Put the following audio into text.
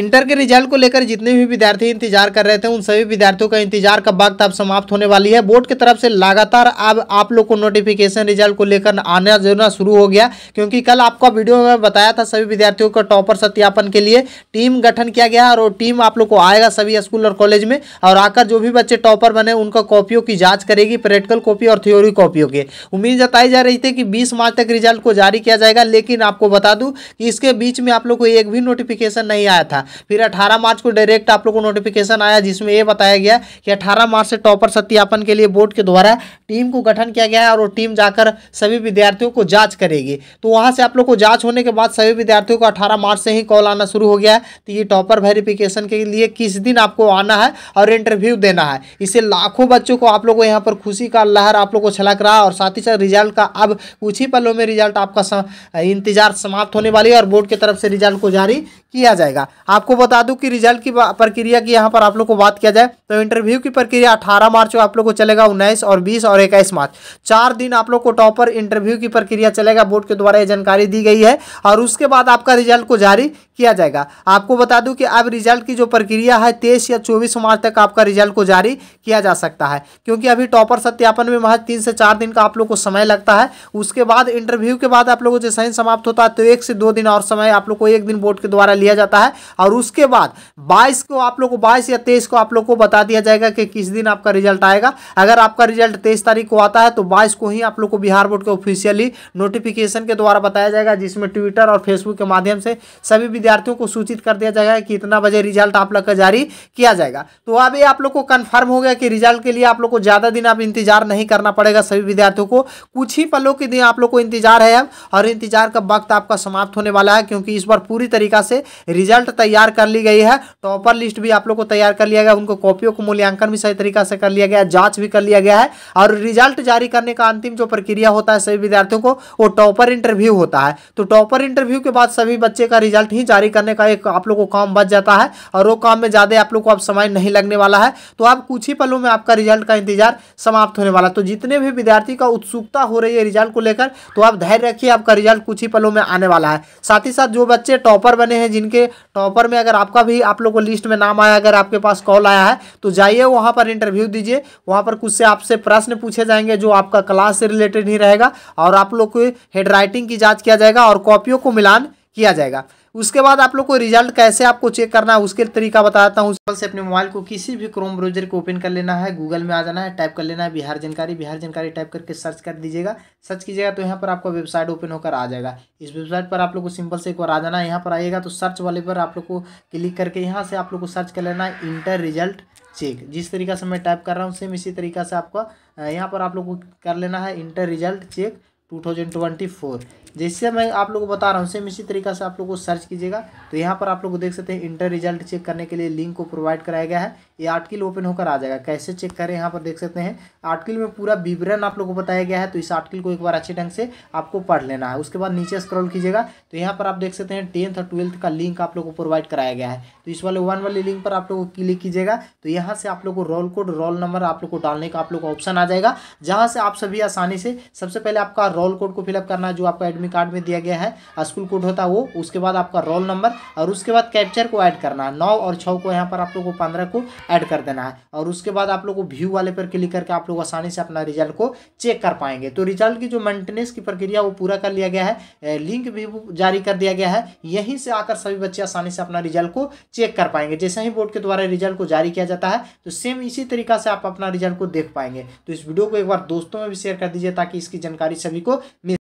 inter के result को लेकर जितने भी विद्यार्थी इंतजार कर रहे थे उन सभी विद्यार्थियों का इंतजार का वक्त अब समाप्त होने वाली है बोर्ड की तरफ से लगातार अब आप लोग को नोटिफिकेशन रिजल्ट को लेकर आना जाना शुरू हो गया क्योंकि कल आपका वीडियो में बताया था सभी विद्यार्थियों का टॉपर सत्यापन के लिए टीम गठन किया गया और टीम आप लोग को आएगा सभी स्कूल और कॉलेज में और आकर जो भी बच्चे टॉपर बने उनका कॉपियों की जाँच करेगी प्रैक्टिकल कॉपी और थ्योरी कॉपियों के उम्मीद जताई जा रही थी कि बीस मार्च तक रिजल्ट को जारी किया जाएगा लेकिन आपको बता दूँ कि इसके बीच में आप लोग को एक भी नोटिफिकेशन नहीं आया था था फिर अठारह मार्च को डायरेक्ट आप लोग को नोटिफिकेशन आया जिसमें यह बताया गया कि अठारह मार्च से टॉपर सत्यापन के लिए बोर्ड के द्वारा टीम को गठन किया गया है और वो टीम जाकर सभी विद्यार्थियों को जाँच करेगी तो वहाँ से आप लोग को जाँच होने के बाद सभी विद्यार्थियों को अठारह मार्च से ही कॉल आना शुरू हो गया है तो ये टॉपर वेरिफिकेशन के लिए किस दिन आपको आना है और इंटरव्यू देना है इसे लाखों बच्चों को आप लोग को यहाँ पर खुशी का लहर आप लोग को छलक रहा है और साथ ही साथ रिजल्ट का अब कुछ ही पलों में रिजल्ट आपका इंतजार समाप्त होने वाली है और बोर्ड की तरफ से रिजल्ट को जारी किया जाएगा आपको बता दूं कि रिजल्ट की प्रक्रिया की यहाँ पर आप लोग को बात किया जाए तो इंटरव्यू की प्रक्रिया अठारह मार्च को आप लोग को चलेगा उन्नीस और बीस और इक्कीस मार्च चार दिन आप लोग को टॉपर इंटरव्यू की प्रक्रिया चलेगा बोर्ड के द्वारा ये जानकारी दी गई है और उसके बाद आपका रिजल्ट को जारी किया जाएगा आपको बता दूं कि अब रिजल्ट की जो प्रक्रिया है तेईस या चौबीस मार्च तक आपका रिजल्ट को जारी किया जा सकता है क्योंकि अभी टॉपर सत्यापन में महज तीन से चार दिन का आप लोग को समय लगता है उसके बाद इंटरव्यू के बाद आप लोगों को जैसे समाप्त होता है तो एक से दो दिन और समय आप लोग को एक दिन बोर्ड के द्वारा लिया जाता है और उसके बाद बाईस को आप लोग को बाईस या तेईस को आप लोग को बता दिया जाएगा कि किस दिन आपका रिजल्ट आएगा अगर आपका रिजल्ट तेईस तारीख को आता है तो बाईस को ही आप लोग को बिहार बोर्ड के ऑफिशियली नोटिफिकेशन के द्वारा बताया जाएगा जिसमें ट्विटर और फेसबुक के माध्यम से सभी विद्यार्थियों को सूचित कर दिया जाएगा कि इतना बजे रिजल्ट आप लोग का जारी किया जाएगा तो अब ये आप लोग को कन्फर्म हो गया कि रिजल्ट के लिए आप लोग को ज़्यादा दिन आप इंतजार नहीं करना पड़ेगा सभी विद्यार्थियों को कुछ ही पलों के दिन आप लोग को इंतजार है अब और इंतजार का वक्त आपका समाप्त होने वाला है क्योंकि इस बार पूरी तरीका से रिजल्ट तैयार तैयार कर ली गई है टॉपर लिस्ट भी आप लोग को तैयार कर लिया गया उनको कॉपियों को मूल्यांकन भी सही तरीका से कर लिया गया जांच भी कर लिया गया है और रिजल्ट जारी करने का अंतिम जो प्रक्रिया होता है सभी विद्यार्थियों को वो टॉपर इंटरव्यू होता है तो टॉपर इंटरव्यू के बाद सभी बच्चे का रिजल्ट ही जारी करने का एक आप लोग को काम बच जाता है और वो काम में ज़्यादा आप लोग को अब समय नहीं लगने वाला है तो आप कुछ ही पलों में आपका रिजल्ट का इंतजार समाप्त होने वाला तो जितने भी विद्यार्थी का उत्सुकता हो रही है रिजल्ट को लेकर तो आप धैर्य रखिए आपका रिजल्ट कुछ ही पलों में आने वाला है साथ ही साथ जो बच्चे टॉपर बने हैं जिनके टॉपर पर में अगर आपका भी आप लोग को लिस्ट में नाम आया अगर आपके पास कॉल आया है तो जाइए वहाँ पर इंटरव्यू दीजिए वहाँ पर कुछ से आपसे प्रश्न पूछे जाएंगे जो आपका क्लास से रिलेटेड ही रहेगा और आप लोग को हेड राइटिंग की जाँच किया जाएगा और कॉपियों को मिलान किया जाएगा उसके बाद आप लोग को रिजल्ट कैसे आपको चेक करना है उसके तरीका बताता हूँ से अपने मोबाइल को किसी भी क्रोम ब्राउजर को ओपन कर लेना है गूगल में आ जाना है टाइप कर लेना है बिहार जानकारी बिहार जानकारी टाइप करके सर्च कर दीजिएगा सर्च कीजिएगा तो यहाँ पर आपका वेबसाइट ओपन होकर आ जाएगा इस वेबसाइट पर आप लोग को सिंपल से एक बार आ जाना है यहाँ पर आइएगा तो सर्च वाले पर आप लोग को क्लिक करके यहाँ से आप लोग को सर्च कर लेना है इंटर रिजल्ट चेक जिस तरीका से मैं टाइप कर रहा हूँ सेम इसी तरीका से आपका यहाँ पर आप लोग को कर लेना है इंटर रिजल्ट चेक 2024 जैसे मैं आप लोगों को बता रहा हूँ सेम इसी तरीका से आप लोगों को सर्च कीजिएगा तो यहाँ पर आप लोग देख सकते हैं इंटर रिजल्ट चेक करने के लिए लिंक को प्रोवाइड कराया गया है ये आर्टिकल ओपन होकर आ जाएगा कैसे चेक करें यहाँ पर देख सकते हैं आर्टिकल में पूरा विवरण आप लोग को बताया गया है तो इस आर्टिकल को एक बार अच्छे ढंग से आपको पढ़ लेना है उसके बाद नीचे स्क्रॉल कीजिएगा तो यहाँ पर आप देख सकते हैं टेंथ और ट्वेल्थ का लिंक आप लोग को प्रोवाइड कराया गया है तो इस वाले वन वाले लिंक पर आप लोग क्लिक कीजिएगा तो यहाँ से आप लोग को रोल कोड रोल नंबर आप लोग को डालने का आप लोग को ऑप्शन आ जाएगा जहाँ से आप सभी आसानी से सबसे पहले आपका रोल कोड को फिलअप करना जो आपका एडमिट कार्ड में दिया गया है स्कूल कोड होता है वो उसके बाद आपका रोल नंबर और उसके बाद कैप्चर को ऐड करना है नौ और छः को यहाँ पर आप लोग को पंद्रह को ऐड कर देना है और उसके बाद आप लोग को व्यू वाले पर क्लिक करके आप लोग आसानी से अपना रिजल्ट को चेक कर पाएंगे तो रिजल्ट की जो मेंटेनेंस की प्रक्रिया वो पूरा कर लिया गया है लिंक भी जारी कर दिया गया है यहीं से आकर सभी बच्चे आसानी से अपना रिजल्ट को चेक कर पाएंगे जैसे ही बोर्ड के द्वारा रिजल्ट को जारी किया जाता है तो सेम इसी तरीका से आप अपना रिजल्ट को देख पाएंगे तो इस वीडियो को एक बार दोस्तों में भी शेयर कर दीजिए ताकि इसकी जानकारी सभी को मिल